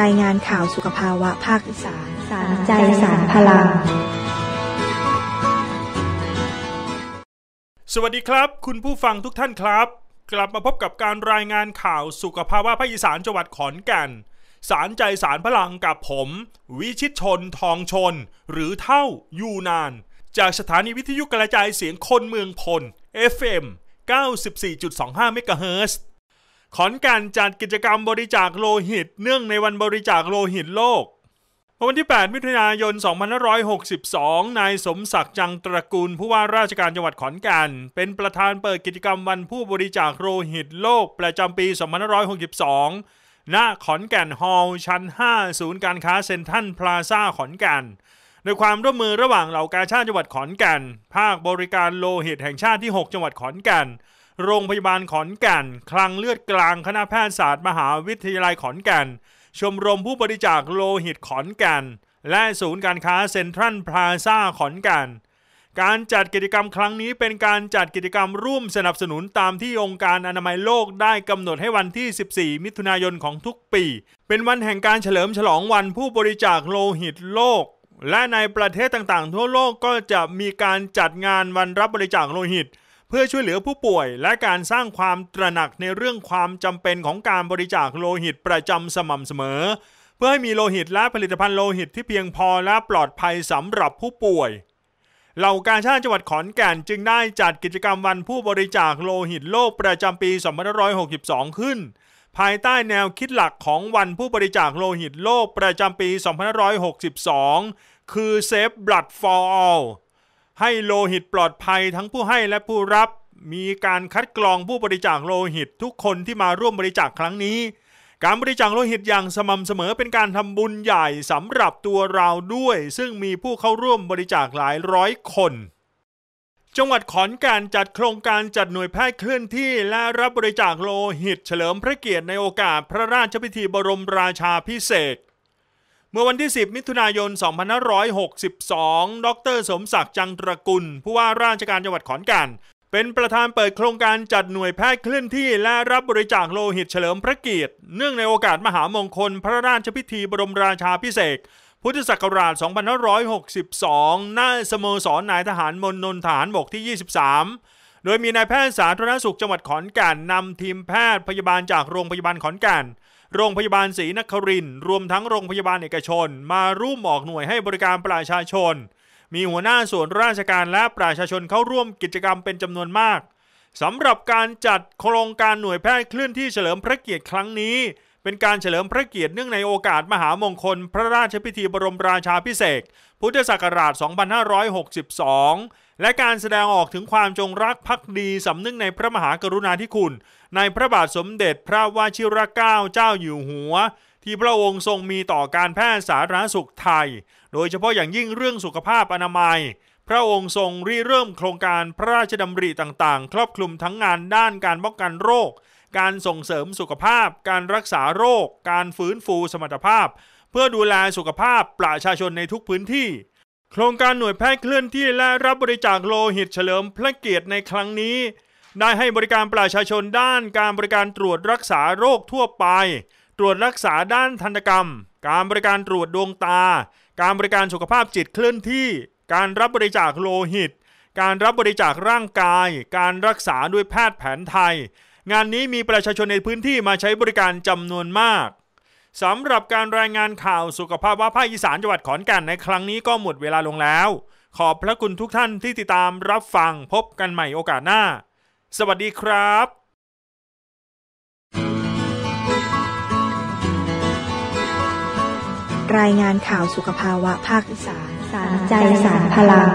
รายงานข่าวสุขภาวะภาคอีสานสารใจสารพลัง สวัสดีครับ คุณผู้ฟังทุกท่านครับ กลับมาพบกับการรายงานข่าวสุขภาวะภาคอีสานจังหวัดขอนแก่นสารใจสารพลังกับผม วิชิตชนทองชนหรือเท่ายูนาน จากสถานีวิทยุกระจายเสียงคนเมืองพล FM 94.25เมกะเฮิร์ขอนแก่นจัดกิจกรรมบริจาคโลหิต เนื่องในวันบริจาคโลหิตโลก วันที่ 8 มิถุนายน 2562 นายสมศักดิ์จังตระกูลผู้ว่าราชการจังหวัดขอนแก่นเป็นประธานเปิดกิจกรรมวันผู้บริจาคโลหิตโลกประจำปี 2562 ณ ขอนแก่นฮอลล์ชั้น 5 ศูนย์การค้าเซ็นทรัลพลาซ่าขอนแก่นโดยความร่วมมือระหว่างเหล่ากาชาติจังหวัดขอนแก่น ภาคบริการโลหิตแห่งชาติที่ 6 จังหวัดขอนแก่น โรงพยาบาลขอนแก่น คลังเลือดกลางคณะแพทยศาสตร์มหาวิทยาลัยขอนแก่น ชมรมผู้บริจาคโลหิตขอนแก่น และศูนย์การค้าเซ็นทรัลพลาซ่าขอนแก่น การจัดกิจกรรมครั้งนี้เป็นการจัดกิจกรรมร่วมสนับสนุนตามที่องค์การอนามัยโลกได้กำหนดให้วันที่ 14 มิถุนายนของทุกปี เป็นวันแห่งการเฉลิมฉลองวันผู้บริจาคโลหิตโลกและในประเทศต่างๆ ทั่วโลกก็จะมีการจัดงานวันรับบริจาคโลหิต เพื่อช่วยเหลือผู้ป่วยและการสร้างความตระหนักในเรื่องความจำเป็นของการบริจาคโลหิตประจำสม่ำเสมอ เพื่อให้มีโลหิตและผลิตภัณฑ์โลหิตที่เพียงพอและปลอดภัยสำหรับผู้ป่วยเหล่ากาชาติจังหวัดขอนแก่นจึงได้จัดกิจกรรมวันผู้บริจาคโลหิตโลกประจำปี 2562 ขึ้นภายใต้แนวคิดหลักของวันผู้บริจาคโลหิตโลกประจำปี 2562คือเซฟบลัดฟอร์อลให้โลหิตปลอดภัยทั้งผู้ให้และผู้รับมีการคัดกรองผู้บริจาคโลหิตทุกคนที่มาร่วมบริจาคครั้งนี้ การบริจาคโลหิตอย่างสม่ำเสมอเป็นการทำบุญใหญ่สำหรับตัวเราด้วย ซึ่งมีผู้เข้าร่วมบริจาคหลายร้อยคนจังหวัดขอนแก่นจัดโครงการจัดหน่วยแพทย์เคลื่อนที่และรับบริจาคโลหิตเฉลิมพระเกียรติในโอกาสพระราชพิธีบรมราชาพิเศษเมื่อวันที่ 10 มิถุนายน2562 ดร สมศักดิ์จังตระกุล ผู้ว่าราชการจังหวัดขอนแก่น เป็นประธานเปิดโครงการจัดหน่วยแพทย์เคลื่อนที่ และรับบริจาคโลหิตเฉลิมพระเกียรติ เนื่องในโอกาสมหามงคลพระราชพิธีบรมราชาพิเศษพุทธศักราช2562หน้าสโมสรนายทหารมณฑลฐานบกที่ 23 โดยมีนายแพทย์สาธารณสุขจังหวัดขอนแก่นนำทีมแพทย์พยาบาลจากโรงพยาบาลขอนแก่นโรงพยาบาลศรีนครินทร์รวมทั้งโรงพยาบาลเอกชน มาร่วมออกหน่วยให้บริการประชาชน มีหัวหน้าส่วนราชการและประชาชนเข้าร่วมกิจกรรมเป็นจำนวนมากสำหรับการจัดโครงการหน่วยแพทย์เคลื่อนที่เฉลิมพระเกียรติครั้งนี้เป็นการเฉลิมพระเกียรติเนื่องในโอกาสมหามงคลพระราชพิธีบรมราชาพิเศษ พุทธศักราช 2562 และการแสดงออกถึงความจงรักภักดีสำนึกในพระมหากรุณาธิคุณในพระบาทสมเด็จพระวชิรเกล้าเจ้าอยู่หัว ที่พระองค์ทรงมีต่อการแพทย์สาธารณสุขไทย โดยเฉพาะอย่างยิ่งเรื่องสุขภาพอนามัย พระองค์ทรงริเริ่มโครงการพระราชดำริต่างๆ ครอบคลุมทั้งงานด้านการป้องกันโรคการส่งเสริมสุขภาพ การรักษาโรค การฟื้นฟูสมรรถภาพ เพื่อดูแลสุขภาพ ประชาชนในทุกพื้นที่ โครงการหน่วยแพทย์เคลื่อนที่ และรับบริจาคโลหิตเฉลิมพระเกียรติในครั้งนี้ ได้ให้บริการประชาชนด้าน การบริการตรวจรักษาโรคทั่วไป ตรวจรักษาด้านธันตกรรม การบริการตรวจดวงตา การบริการสุขภาพจิตเคลื่อนที่ การรับบริจาคโลหิต การรับบริจาคร่างกาย การรักษาด้วยแพทย์แผนไทยงานนี้มีประชาชนในพื้นที่มาใช้บริการจำนวนมากสำหรับการรายงานข่าวสุขภาพว่าภาคอีสานจังหวัดขอนแก่นในครั้งนี้ก็หมดเวลาลงแล้ว ขอบพระคุณทุกท่านที่ติดตามรับฟังพบกันใหม่โอกาสหน้า สวัสดีครับ รายงานข่าวสุขภาวะภาคอีสาน สารใจสารพลัง